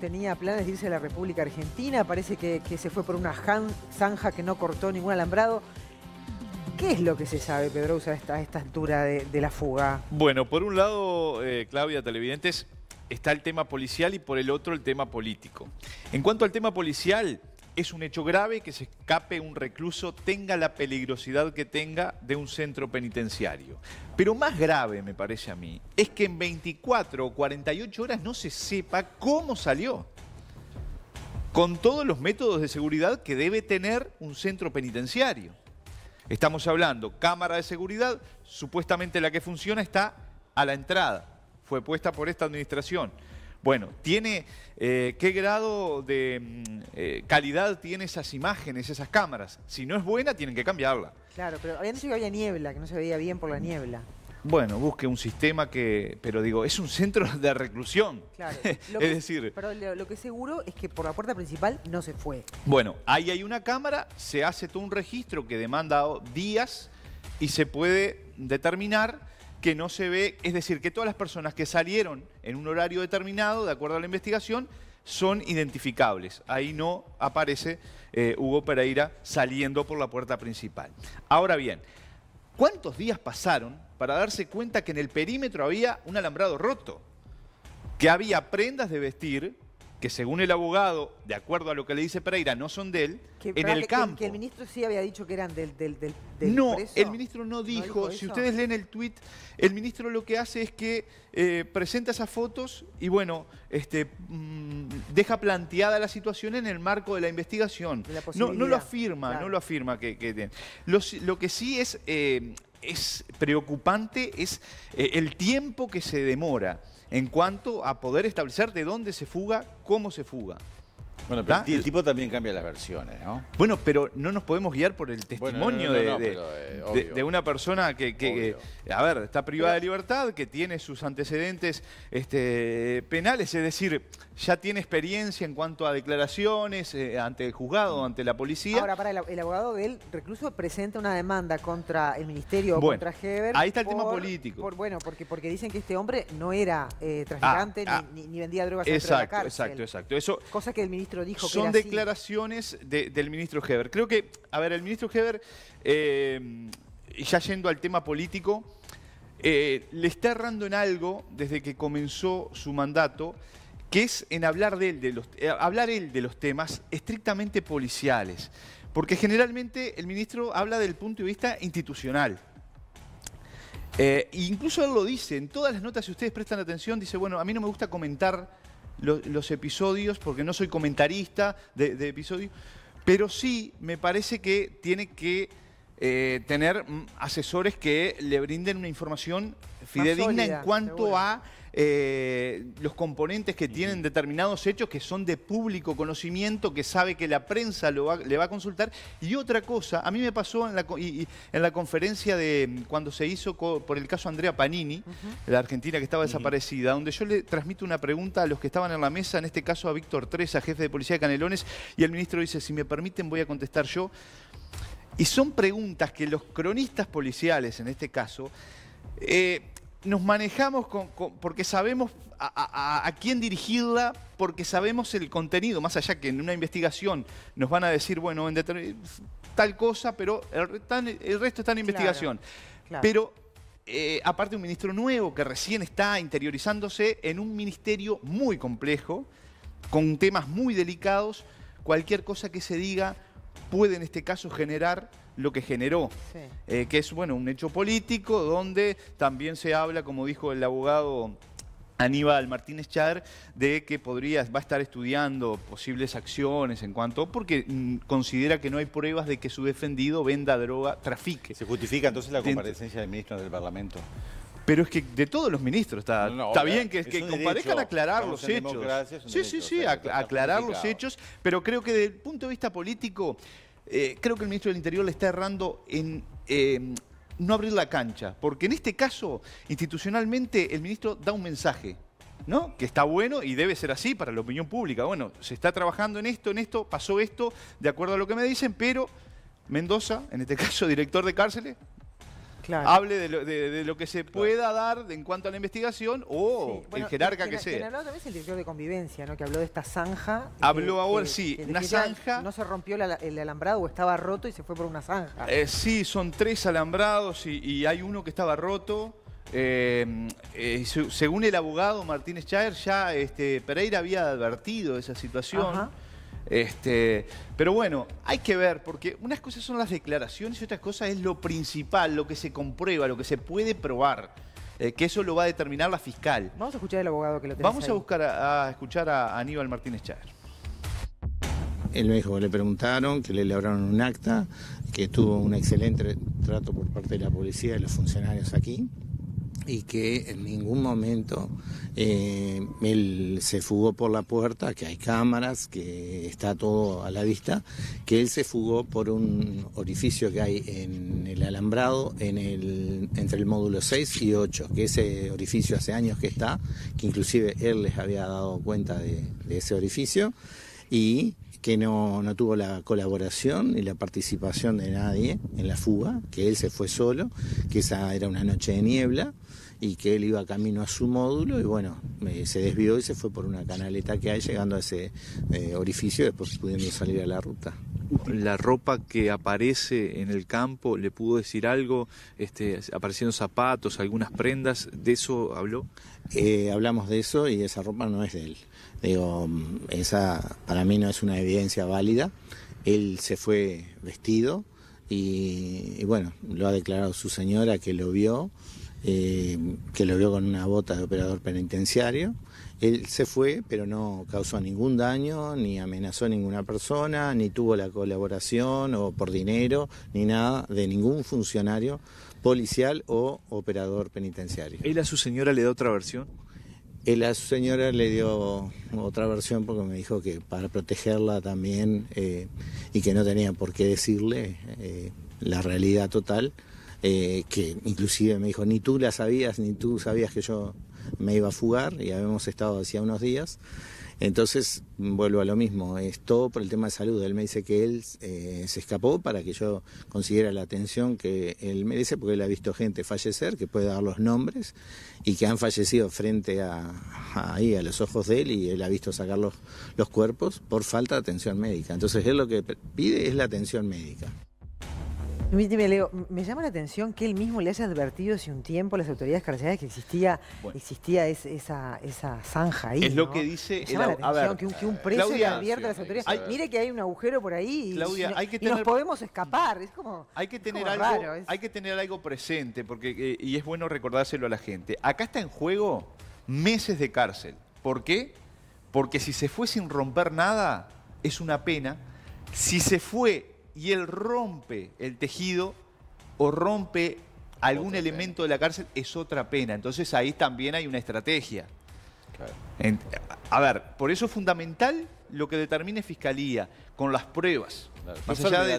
tenía planes de irse a la República Argentina, parece que, se fue por una zanja que no cortó ningún alambrado. ¿Qué es lo que se sabe, Pedro, a esta, altura de, la fuga? Bueno, por un lado, eh, Claudia, televidentes, está el tema policial y por el otro el tema político. En cuanto al tema policial, es un hecho grave que se escape un recluso, tenga la peligrosidad que tenga de un centro penitenciario. Pero más grave, me parece a mí, es que en 24 o 48 horas no se sepa cómo salió. Con todos los métodos de seguridad que debe tener un centro penitenciario. Estamos hablando, cámara de seguridad, supuestamente la que funciona está a la entrada. Fue puesta por esta administración bueno, tiene eh, qué grado de mm, eh, calidad tiene esas imágenes, esas cámaras. Si no es buena, tienen que cambiarla. Claro, pero habían dicho que había niebla, que no se veía bien por la niebla. Bueno, busque un sistema que, pero digo, es un centro de reclusión. Claro. es decir... Pero lo que es seguro es que por la puerta principal no se fue. Bueno, ahí hay una cámara, se hace todo un registro que demanda días y se puede determinar que no se ve, es decir, que todas las personas que salieron en un horario determinado, de acuerdo a la investigación, son identificables. Ahí no aparece eh, Hugo Pereira saliendo por la puerta principal. Ahora bien, ¿cuántos días pasaron para darse cuenta que en el perímetro había un alambrado roto? Que había prendas de vestir que según el abogado, de acuerdo a lo que le dice Pereira, no son de él, en el campo. Que el ministro sí había dicho que eran del, del, No, el ministro no dijo. si ustedes leen el tuit, el ministro lo que hace es que eh, presenta esas fotos y bueno, este, mm, deja planteada la situación en el marco de la investigación. no, lo afirma, no lo afirma que, lo, que sí es eh, es preocupante es eh, el tiempo que se demora en cuanto a poder establecer de dónde se fuga, cómo se fuga. Bueno, pero el tipo también cambia las versiones, ¿no? Bueno, pero no nos podemos guiar por el testimonio de, una persona que, a ver, está privada de libertad, que tiene sus antecedentes este, penales, es decir, ya tiene experiencia en cuanto a declaraciones eh, ante el juzgado, mm. ante la policía. Ahora, para el, abogado de él, recluso presenta una demanda contra el ministerio, contra Heber. Ahí está el tema político. bueno, porque, porque dicen que este hombre no era eh, traficante ah, ni, vendía drogas. Ah. Exacto, la cárcel, exacto, exacto. Eso, cosa que el ministerio son declaraciones del ministro Heber. Creo que, a ver, el ministro Heber, eh, ya yendo al tema político, eh, le está errando en algo desde que comenzó su mandato, que es en eh, hablar, él de los, temas estrictamente policiales. Porque generalmente el ministro habla del punto de vista institucional. E incluso él lo dice, en todas las notas, si ustedes prestan atención, dice, bueno, a mí no me gusta comentar los, episodios, porque no soy comentarista de, de episodios, pero sí me parece que tiene que eh, tener asesores que le brinden una información fidedigna en cuanto a eh, los componentes que tienen determinados hechos que son de público conocimiento, que sabe que la prensa lo le va a consultar. Y otra cosa, a mí me pasó en la, en la conferencia de mm, cuando se hizo por el caso Andrea Panini, la argentina que estaba desaparecida, donde yo le transmito una pregunta a los que estaban en la mesa, en este caso a Víctor Treza, jefe de policía de Canelones, y el ministro dice, si me permiten voy a contestar yo. Y son preguntas que los cronistas policiales, en este caso, eh, nos manejamos porque sabemos a, quién dirigirla, porque sabemos el contenido, más allá que en una investigación nos van a decir, bueno, en tal cosa, pero el, resto está en investigación. Pero eh, aparte un ministro nuevo que recién está interiorizándose en un ministerio muy complejo, con temas muy delicados, cualquier cosa que se diga puede en este caso generar lo que generó, eh, que es bueno un hecho político donde también se habla, como dijo el abogado Aníbal Martínez Char, de que podría, va a estar estudiando posibles acciones en cuanto, porque mm, considera que no hay pruebas de que su defendido venda droga, trafique. ¿Se justifica entonces la comparecencia del ministro del Parlamento? Pero es que de todos los ministros está, bien que, comparezcan que comparezcan aclarar los hechos. Sí, sí, sí, aclarar los hechos, pero creo que desde el punto de vista político, eh, creo que el ministro del Interior le está errando en eh, no abrir la cancha, porque en este caso, institucionalmente, el ministro da un mensaje. ¿No? Que está bueno y debe ser así para la opinión pública. Bueno, se está trabajando en esto, en esto, pasó esto, de acuerdo a lo que me dicen, pero Mendoza, en este caso director de cárceles, hable de lo, que se pueda dar en cuanto a la investigación o el jerarca que, sea. Que habló el director de convivencia, ¿no? que habló de esta zanja. Eh, habló ahora, sí, una zanja. No se rompió el alambrado o estaba roto y se fue por una zanja. Eh, sí, son tres alambrados y, hay uno que estaba roto. Eh, según el abogado Martínez Chaer, ya este, Pereira había advertido esa situación. Ajá. Este, pero bueno, hay que ver, porque unas cosas son las declaraciones y otras cosas es lo principal, lo que se comprueba, lo que se puede probar. Eh, que eso lo va a determinar la fiscal. Vamos a escuchar al abogado que lo Vamos a buscar a, escuchar a, Aníbal Martínez Chávez. Él me dijo le preguntaron, que le elaboraron un acta, que tuvo un excelente trato por parte de la policía y los funcionarios aquí y que en ningún momento eh, él se fugó por la puerta, que hay cámaras, que está todo a la vista, que él se fugó por un orificio que hay en el alambrado en el, entre el módulo 6 y 8, que ese orificio hace años que está, que inclusive él les había dado cuenta de, de ese orificio, y que no, tuvo la colaboración ni la participación de nadie en la fuga, que él se fue solo, que esa era una noche de niebla y que él iba camino a su módulo y bueno, se desvió y se fue por una canaleta que hay llegando a ese eh, orificio después pudiendo salir a la ruta la ropa que aparece en el campo le pudo decir algo, este, aparecieron zapatos, algunas prendas, ¿de eso habló? Eh, hablamos de eso y esa ropa no es de él. Digo, esa para mí no es una evidencia válida. Él se fue vestido y bueno, lo ha declarado su señora que lo vio eh, que lo vio con una bota de operador penitenciario. Él se fue, pero no causó ningún daño, ni amenazó a ninguna persona, ni tuvo la colaboración o por dinero, ni nada de ningún funcionario policial o operador penitenciario. ¿Él a su señora le dio otra versión? Él a su señora le dio otra versión porque me dijo que para protegerla también eh, y que no tenía por qué decirle eh, la realidad total. Eh, que inclusive me dijo, ni tú la sabías, ni tú sabías que yo me iba a fugar, y habíamos estado hacía unos días. Entonces, vuelvo a lo mismo, es todo por el tema de salud. Él me dice que él eh, se escapó para que yo consiguiera la atención que él merece, porque él ha visto gente fallecer, que puede dar los nombres, y que han fallecido frente a, ahí, a los ojos de él, y él ha visto sacar los, los cuerpos por falta de atención médica. Entonces, él lo que pide es la atención médica me llama la atención que él mismo le haya advertido hace un tiempo a las autoridades carcelarias que existía, esa, esa zanja ahí. Es lo que dice. Me llama la que, un, eh, preso le advierta a las autoridades. mire que hay un agujero por ahí y, nos podemos escapar. como. Hay que tener, algo, hay que tener algo presente, porque, eh, y es bueno recordárselo a la gente. Acá está en juego meses de cárcel. ¿Por qué? Porque si se fue sin romper nada, es una pena. Si se fue y él rompe el tejido o rompe algún elemento de la cárcel, es otra pena. Entonces ahí también hay una estrategia. a ver, por eso es fundamental lo que determine fiscalía, con las pruebas.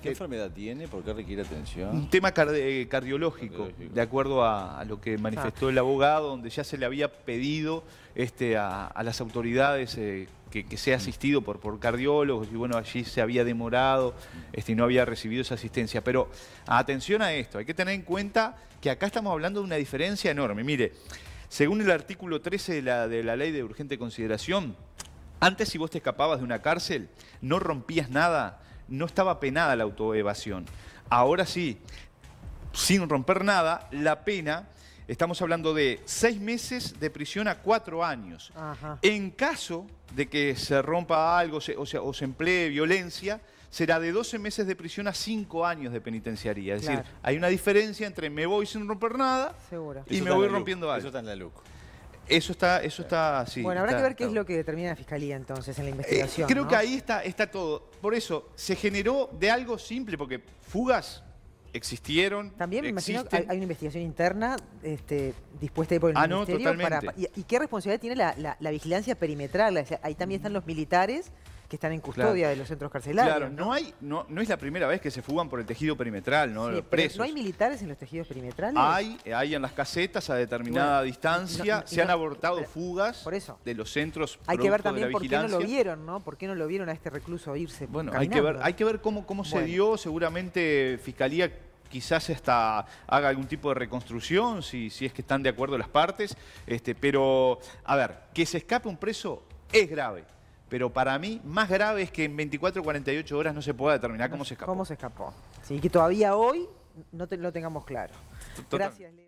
¿Qué, enfermedad, tiene? ¿Por qué requiere atención? Un tema eh, cardiológico, de acuerdo a, lo que manifestó el abogado, donde ya se le había pedido este, a, las autoridades eh, que, sea asistido por, por cardiólogos y bueno, allí se había demorado este, no había recibido esa asistencia. Pero atención a esto, hay que tener en cuenta que acá estamos hablando de una diferencia enorme. Mire, según el artículo 13 de la, de la ley de urgente consideración, antes si vos te escapabas de una cárcel, no rompías nada, no estaba penada la autoevasión. Ahora sí, sin romper nada, la pena estamos hablando de seis meses de prisión a cuatro años. En caso de que se rompa algo o, sea, o, se emplee violencia, será de 12 meses de prisión a cinco años de penitenciaría. Es decir, hay una diferencia entre me voy sin romper nada y me voy rompiendo algo. Eso está en la luz. Eso está, así. Bueno, habrá que ver qué es lo que determina la fiscalía entonces en la eh, investigación. creo que ahí está, está todo. Por eso, se generó de algo simple, porque fugas existieron. También me imagino que hay una investigación interna este, dispuesta por el ah, ministerio. y, qué responsabilidad tiene la, vigilancia perimetral? ahí también están los militares que están en custodia de los centros carcelarios. Claro, ¿no? hay, no, no es la primera vez que se fugan por el tejido perimetral, ¿no? Sí, ¿No hay militares en los tejidos perimetrales? Hay, hay en las casetas a determinada distancia. se han abortado fugas por eso. de los centros. Hay que ver también por qué no lo vieron, ¿no? ¿Por qué no lo vieron a este recluso irse? Bueno, hay que ver, hay que ver cómo, cómo se dio, seguramente Fiscalía quizás hasta haga algún tipo de reconstrucción, si, si es que están de acuerdo las partes, este, pero a ver, que se escape un preso es grave pero para mí más grave es que en 24 o 48 horas no se pueda determinar cómo se escapó. Cómo se escapó. Sí, que todavía hoy no lo tengamos claro. Gracias, Leo.